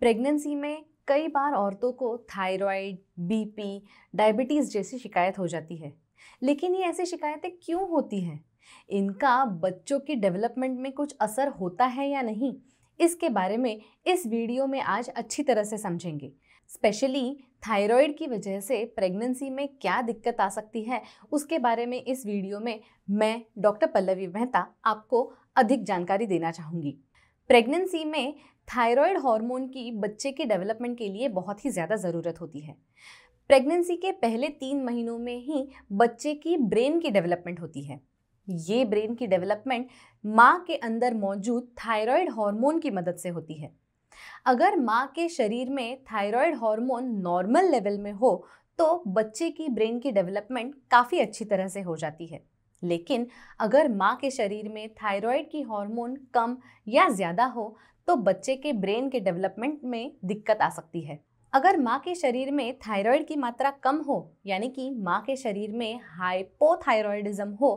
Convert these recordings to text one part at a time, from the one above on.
pregnancy में कई बार औरतों को थायराइड बीपी डायबिटीज़ जैसी शिकायत हो जाती है लेकिन ये ऐसी शिकायतें क्यों होती हैं इनका बच्चों की डेवलपमेंट में कुछ असर होता है या नहीं इसके बारे में इस वीडियो में आज अच्छी तरह से समझेंगे स्पेशली थायराइड की वजह से प्रेगनेंसी में क्या दिक्कत आ सकती है उसके बारे में इस वीडियो में मैं डॉक्टर पल्लवी मेहता आपको अधिक जानकारी देना चाहूँगी प्रेगनेंसी में थायराइड हार्मोन की बच्चे के डेवलपमेंट के लिए बहुत ही ज़्यादा ज़रूरत होती है प्रेगनेंसी के पहले तीन महीनों में ही बच्चे की ब्रेन की डेवलपमेंट होती है ये ब्रेन की डेवलपमेंट माँ के अंदर मौजूद थायराइड हार्मोन की मदद से होती है अगर माँ के शरीर में थायराइड हार्मोन नॉर्मल लेवल में हो तो बच्चे की ब्रेन की डेवलपमेंट काफ़ी अच्छी तरह से हो जाती है लेकिन अगर माँ के शरीर में थायराइड की हार्मोन कम या ज़्यादा हो तो बच्चे के ब्रेन के डेवलपमेंट में दिक्कत आ सकती है अगर माँ के शरीर में थायराइड की मात्रा कम हो यानी कि माँ के शरीर में हाइपोथायरॉयडिज्म हो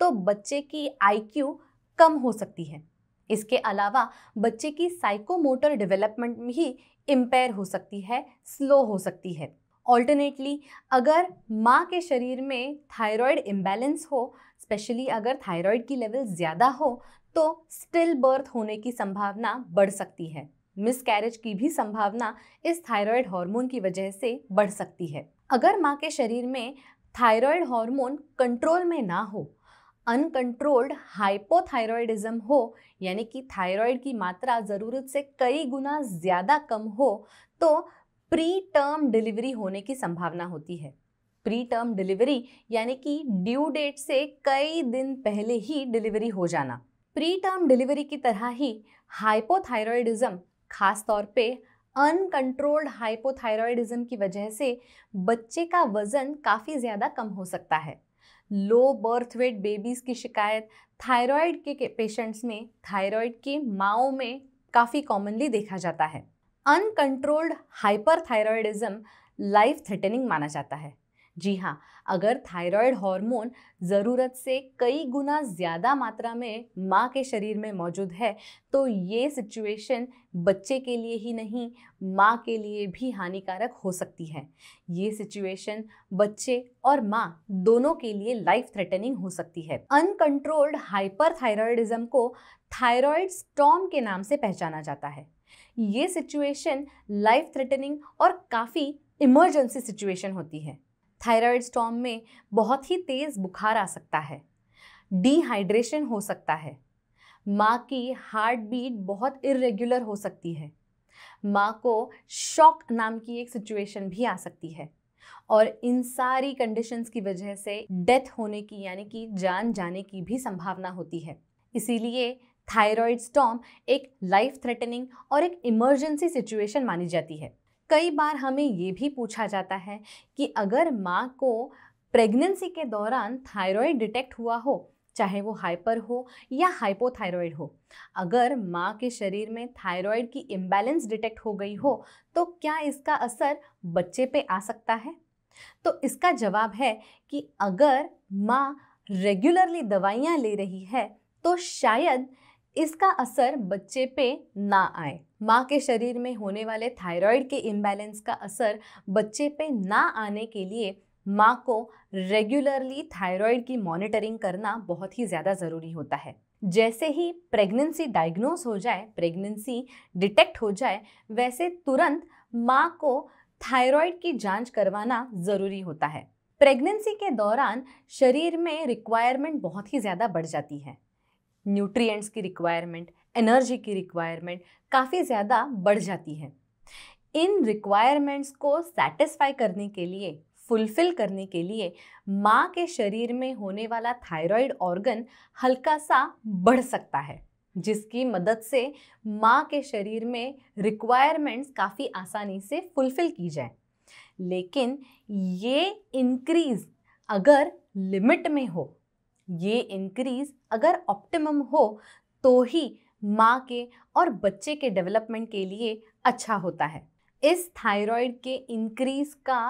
तो बच्चे की आईक्यू कम हो सकती है इसके अलावा बच्चे की साइकोमोटर डेवलपमेंट भी इम्पेयर हो सकती है स्लो हो सकती है ऑल्टरनेटली अगर माँ के शरीर में थायराइड इम्बैलेंस हो स्पेशली अगर थायराइड की लेवल ज़्यादा हो तो स्टिल बर्थ होने की संभावना बढ़ सकती है मिसकैरेज की भी संभावना इस थायराइड हार्मोन की वजह से बढ़ सकती है अगर माँ के शरीर में थायराइड हार्मोन कंट्रोल में ना हो अनकंट्रोल्ड हाइपोथायरॉयडिज्म हो यानी कि थायराइड की मात्रा ज़रूरत से कई गुना ज़्यादा कम हो तो प्री टर्म डिलीवरी होने की संभावना होती है प्री टर्म डिलीवरी यानी कि ड्यू डेट से कई दिन पहले ही डिलीवरी हो जाना प्री टर्म डिलीवरी की तरह ही हाइपोथायरॉयडिज्म खास तौर पे अनकंट्रोल्ड हाइपोथायरॉयडिज्म की वजह से बच्चे का वज़न काफ़ी ज़्यादा कम हो सकता है लो बर्थ वेट बेबीज़ की शिकायत थायराइड के पेशेंट्स में थायराइड की माओ में काफ़ी कॉमनली देखा जाता है uncontrolled hyperthyroidism life threatening माना जाता है जी हाँ अगर थायराइड हार्मोन ज़रूरत से कई गुना ज़्यादा मात्रा में माँ के शरीर में मौजूद है तो ये सिचुएशन बच्चे के लिए ही नहीं माँ के लिए भी हानिकारक हो सकती है ये सिचुएशन बच्चे और माँ दोनों के लिए लाइफ थ्रेटनिंग हो सकती है अनकंट्रोल्ड हाइपर हाइपरथायरॉयडिज्म को थायरॉयड स्टॉम के नाम से पहचाना जाता है ये सिचुएशन लाइफ थ्रेटनिंग और काफ़ी इमरजेंसी सिचुएशन होती है थायराइड स्टॉम में बहुत ही तेज़ बुखार आ सकता है डिहाइड्रेशन हो सकता है माँ की हार्ट बीट बहुत इरेगुलर हो सकती है माँ को शॉक नाम की एक सिचुएशन भी आ सकती है और इन सारी कंडीशंस की वजह से डेथ होने की यानी कि जान जाने की भी संभावना होती है इसीलिए थायराइड स्टॉम एक लाइफ थ्रेटनिंग और एक इमरजेंसी सिचुएशन मानी जाती है कई बार हमें ये भी पूछा जाता है कि अगर माँ को प्रेगनेंसी के दौरान थायराइड डिटेक्ट हुआ हो चाहे वो हाइपर हो या हाइपोथायरॉयड हो अगर माँ के शरीर में थायराइड की इम्बैलेंस डिटेक्ट हो गई हो तो क्या इसका असर बच्चे पे आ सकता है तो इसका जवाब है कि अगर माँ रेगुलरली दवाइयाँ ले रही है तो शायद इसका असर बच्चे पे ना आए माँ के शरीर में होने वाले थायराइड के इम्बैलेंस का असर बच्चे पे ना आने के लिए माँ को रेगुलरली थायराइड की मॉनिटरिंग करना बहुत ही ज़्यादा ज़रूरी होता है जैसे ही प्रेगनेंसी डायग्नोस हो जाए प्रेगनेंसी डिटेक्ट हो जाए वैसे तुरंत माँ को थायराइड की जांच करवाना ज़रूरी होता है प्रेगनेंसी के दौरान शरीर में रिक्वायरमेंट बहुत ही ज़्यादा बढ़ जाती है न्यूट्रिएंट्स की रिक्वायरमेंट एनर्जी की रिक्वायरमेंट काफ़ी ज़्यादा बढ़ जाती है इन रिक्वायरमेंट्स को सेटिस्फाई करने के लिए फुलफिल करने के लिए माँ के शरीर में होने वाला थायराइड ऑर्गन हल्का सा बढ़ सकता है जिसकी मदद से माँ के शरीर में रिक्वायरमेंट्स काफ़ी आसानी से फुलफिल की जाए लेकिन ये इंक्रीज अगर लिमिट में हो ये इंक्रीज अगर ऑप्टिमम हो तो ही माँ के और बच्चे के डेवलपमेंट के लिए अच्छा होता है इस थायराइड के इंक्रीज का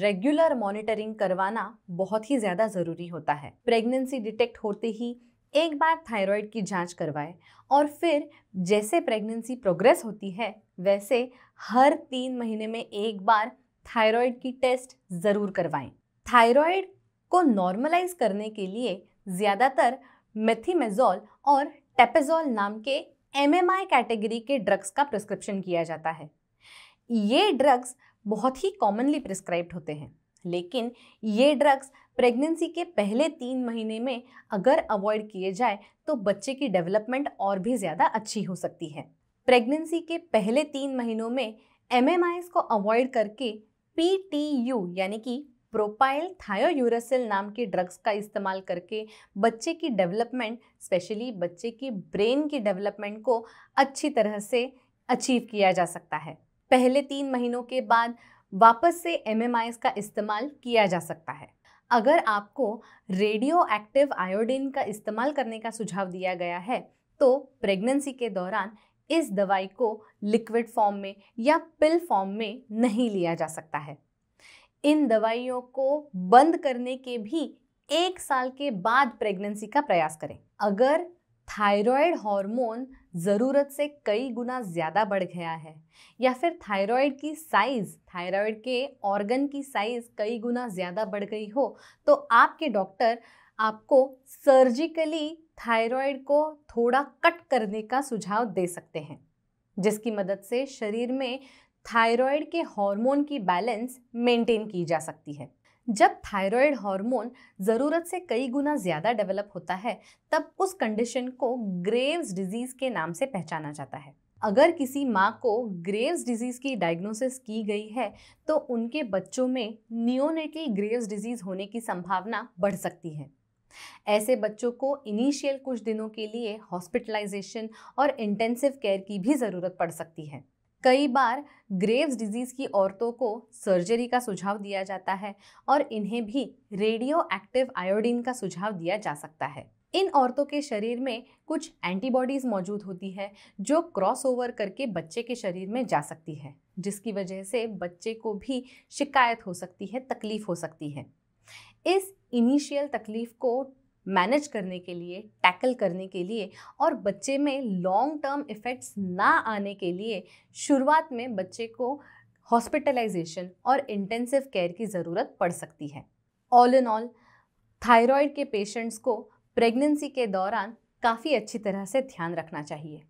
रेगुलर मॉनिटरिंग करवाना बहुत ही ज़्यादा ज़रूरी होता है प्रेगनेंसी डिटेक्ट होते ही एक बार थायराइड की जांच करवाएं और फिर जैसे प्रेगनेंसी प्रोग्रेस होती है वैसे हर तीन महीने में एक बार थायराइड की टेस्ट ज़रूर करवाएं थायराइड को नॉर्मलाइज करने के लिए ज़्यादातर मेथीमेजोल और टेपेजोल नाम के एम कैटेगरी के ड्रग्स का प्रिस्क्रिप्शन किया जाता है ये ड्रग्स बहुत ही कॉमनली प्रिस्क्राइब्ड होते हैं लेकिन ये ड्रग्स प्रेगनेंसी के पहले तीन महीने में अगर अवॉइड किए जाए तो बच्चे की डेवलपमेंट और भी ज़्यादा अच्छी हो सकती है प्रेगनेंसी के पहले तीन महीनों में एम को अवॉइड करके पी यानी कि प्रोपाइल थायोयूरासिल नाम की ड्रग्स का इस्तेमाल करके बच्चे की डेवलपमेंट स्पेशली बच्चे की ब्रेन की डेवलपमेंट को अच्छी तरह से अचीव किया जा सकता है पहले तीन महीनों के बाद वापस से एम का इस्तेमाल किया जा सकता है अगर आपको रेडियो एक्टिव आयोडीन का इस्तेमाल करने का सुझाव दिया गया है तो प्रेगनेंसी के दौरान इस दवाई को लिक्विड फॉर्म में या पिल फॉर्म में नहीं लिया जा सकता है इन दवाइयों को बंद करने के भी एक साल के बाद प्रेगनेंसी का प्रयास करें अगर थायराइड हार्मोन ज़रूरत से कई गुना ज़्यादा बढ़ गया है या फिर थायराइड की साइज़ थायराइड के ऑर्गन की साइज़ कई गुना ज़्यादा बढ़ गई हो तो आपके डॉक्टर आपको सर्जिकली थायराइड को थोड़ा कट करने का सुझाव दे सकते हैं जिसकी मदद से शरीर में थायराइड के हार्मोन की बैलेंस मेंटेन की जा सकती है जब थायराइड हार्मोन ज़रूरत से कई गुना ज़्यादा डेवलप होता है तब उस कंडीशन को ग्रेव्स डिजीज़ के नाम से पहचाना जाता है अगर किसी माँ को ग्रेव्स डिजीज़ की डायग्नोसिस की गई है तो उनके बच्चों में नियोनेटल ग्रेव्स डिजीज़ होने की संभावना बढ़ सकती है ऐसे बच्चों को इनिशियल कुछ दिनों के लिए हॉस्पिटलाइजेशन और इंटेंसिव केयर की भी ज़रूरत पड़ सकती है कई बार ग्रेव्स डिजीज़ की औरतों को सर्जरी का सुझाव दिया जाता है और इन्हें भी रेडियो एक्टिव आयोडीन का सुझाव दिया जा सकता है इन औरतों के शरीर में कुछ एंटीबॉडीज़ मौजूद होती है जो क्रॉस ओवर करके बच्चे के शरीर में जा सकती है जिसकी वजह से बच्चे को भी शिकायत हो सकती है तकलीफ़ हो सकती है इस इनिशियल तकलीफ को मैनेज करने के लिए टैकल करने के लिए और बच्चे में लॉन्ग टर्म इफ़ेक्ट्स ना आने के लिए शुरुआत में बच्चे को हॉस्पिटलाइजेशन और इंटेंसिव केयर की ज़रूरत पड़ सकती है ऑल इन ऑल थायराइड के पेशेंट्स को प्रेगनेंसी के दौरान काफ़ी अच्छी तरह से ध्यान रखना चाहिए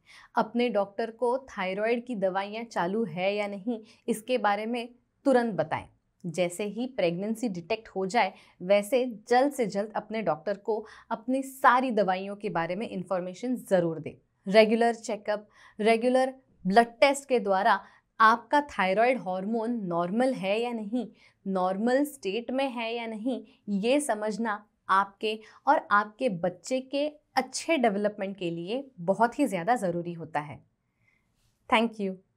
अपने डॉक्टर को थायराइड की दवाइयाँ चालू है या नहीं इसके बारे में तुरंत बताएं जैसे ही प्रेगनेंसी डिटेक्ट हो जाए वैसे जल्द से जल्द अपने डॉक्टर को अपनी सारी दवाइयों के बारे में इंफॉर्मेशन ज़रूर दें regular checkup regular blood test के द्वारा आपका थायराइड हार्मोन नॉर्मल है या नहीं नॉर्मल स्टेट में है या नहीं ये समझना आपके और आपके बच्चे के अच्छे डेवलपमेंट के लिए बहुत ही ज़्यादा ज़रूरी होता है थैंक यू